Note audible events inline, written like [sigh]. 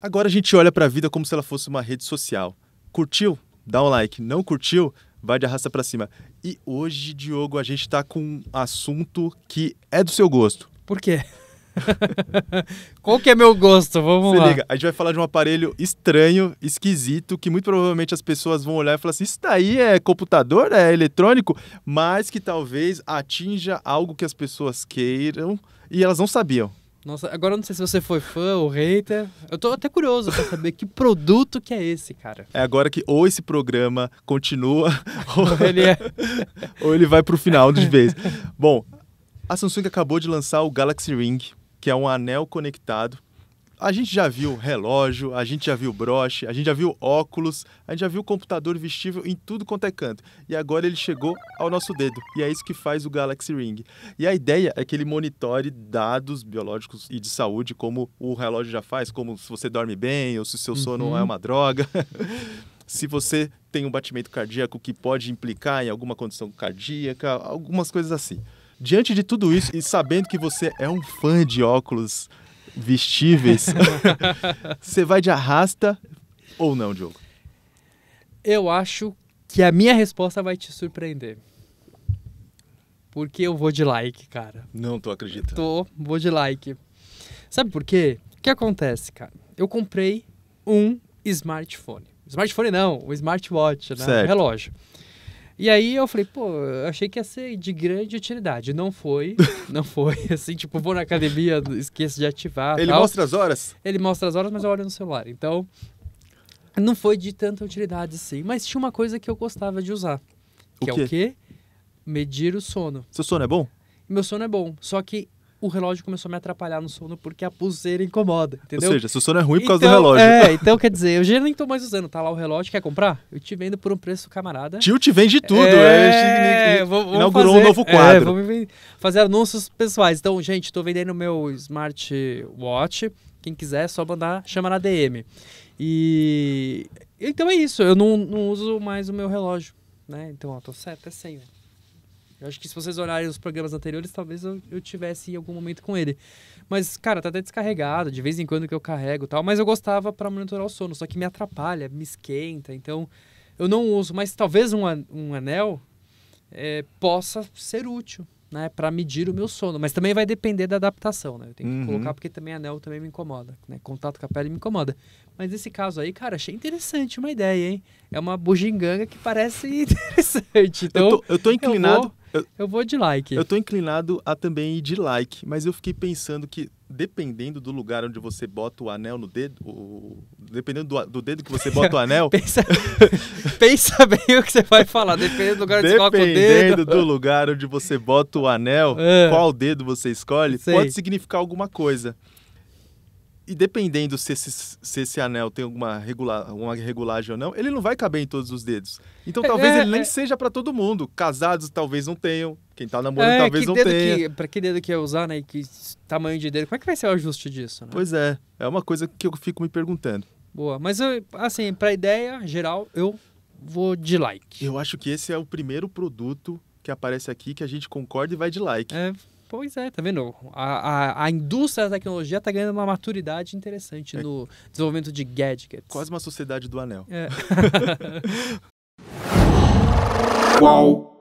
Agora a gente olha para a vida como se ela fosse uma rede social. Curtiu? Dá um like. Não curtiu? Vai de arrasta para cima. E hoje, Diogo, a gente está com um assunto que é do seu gosto. Por quê? [laughs] Qual que é meu gosto? Vamos Se lá. liga, a gente vai falar de um aparelho estranho, esquisito, que muito provavelmente as pessoas vão olhar e falar assim: isso daí é computador, é eletrônico, mas que talvez atinja algo que as pessoas queiram e elas não sabiam. Nossa, agora eu não sei se você foi fã ou hater. Eu tô até curioso pra saber que produto que é esse, cara. É agora que ou esse programa continua, [laughs] ou, ele, é... [laughs] ou ele vai pro final de vez. Bom, a Samsung acabou de lançar o Galaxy Ring, que é um anel conectado a gente já viu relógio, a gente já viu broche, a gente já viu óculos, a gente já viu computador vestível em tudo quanto é canto. E agora ele chegou ao nosso dedo. E é isso que faz o Galaxy Ring. E a ideia é que ele monitore dados biológicos e de saúde, como o relógio já faz, como se você dorme bem ou se o seu uhum. sono uhum. é uma droga. [laughs] se você tem um batimento cardíaco que pode implicar em alguma condição cardíaca, algumas coisas assim. Diante de tudo isso e sabendo que você é um fã de óculos vestíveis. [laughs] Você vai de arrasta ou não, Diogo? Eu acho que a minha resposta vai te surpreender. Porque eu vou de like, cara. Não tô acreditando. Tô, vou de like. Sabe por quê? O que acontece, cara? Eu comprei um smartphone. Smartphone não, o um smartwatch, né? Um relógio. E aí eu falei, pô, eu achei que ia ser de grande utilidade. Não foi, [laughs] não foi. Assim, tipo, vou na academia, esqueço de ativar. Ele tal. mostra as horas? Ele mostra as horas, mas eu olho no celular. Então, não foi de tanta utilidade, sim. Mas tinha uma coisa que eu gostava de usar. Que o é o quê? Medir o sono. Seu sono é bom? meu sono é bom. Só que o relógio começou a me atrapalhar no sono porque a pulseira incomoda, entendeu? Ou seja, se o sono é ruim por então, causa do então, relógio. É, então quer dizer, eu já nem tô mais usando, tá lá o relógio, quer comprar? Eu te vendo por um preço camarada. Tio te vende tudo, é, é vou, inaugurou fazer, um novo quadro. É, vamos fazer anúncios pessoais. Então, gente, tô vendendo meu smartwatch, quem quiser é só mandar, chama na DM. E então é isso, eu não, não uso mais o meu relógio, né? Então, ó, tô certo, é 100, né? Eu acho que se vocês olharem os programas anteriores, talvez eu, eu tivesse em algum momento com ele. Mas, cara, tá até descarregado, de vez em quando que eu carrego e tal. Mas eu gostava para monitorar o sono, só que me atrapalha, me esquenta. Então, eu não uso. Mas talvez um, um anel é, possa ser útil, né? para medir o meu sono. Mas também vai depender da adaptação, né? Eu tenho que uhum. colocar porque também anel também me incomoda. Né? Contato com a pele me incomoda. Mas nesse caso aí, cara, achei interessante uma ideia, hein? É uma bugiganga que parece [laughs] interessante. Então, eu, tô, eu tô inclinado... Eu vou eu, eu vou de like. Eu tô inclinado a também ir de like, mas eu fiquei pensando que dependendo do lugar onde você bota o anel no dedo, o... dependendo do, do, dedo que você bota o anel. [laughs] pensa, [laughs] pensa, bem o que você vai falar, dependendo do lugar onde você coloca o dedo. Dependendo do lugar onde você bota o anel, é. qual dedo você escolhe, Sei. pode significar alguma coisa e dependendo se esse, se esse anel tem alguma uma regulagem ou não, ele não vai caber em todos os dedos. Então é, talvez é, ele nem é. seja para todo mundo. Casados talvez não tenham. Quem tá namorando é, talvez não tenha. Para que dedo que ia usar, né? E que tamanho de dedo. Como é que vai ser o ajuste disso? Né? Pois é. É uma coisa que eu fico me perguntando. Boa. Mas, eu, assim, para ideia geral, eu vou de like. Eu acho que esse é o primeiro produto que aparece aqui que a gente concorda e vai de like. É, Pois é, tá vendo? A, a, a indústria da tecnologia tá ganhando uma maturidade interessante é. no desenvolvimento de gadgets. Quase uma sociedade do anel. É. [laughs] Qual?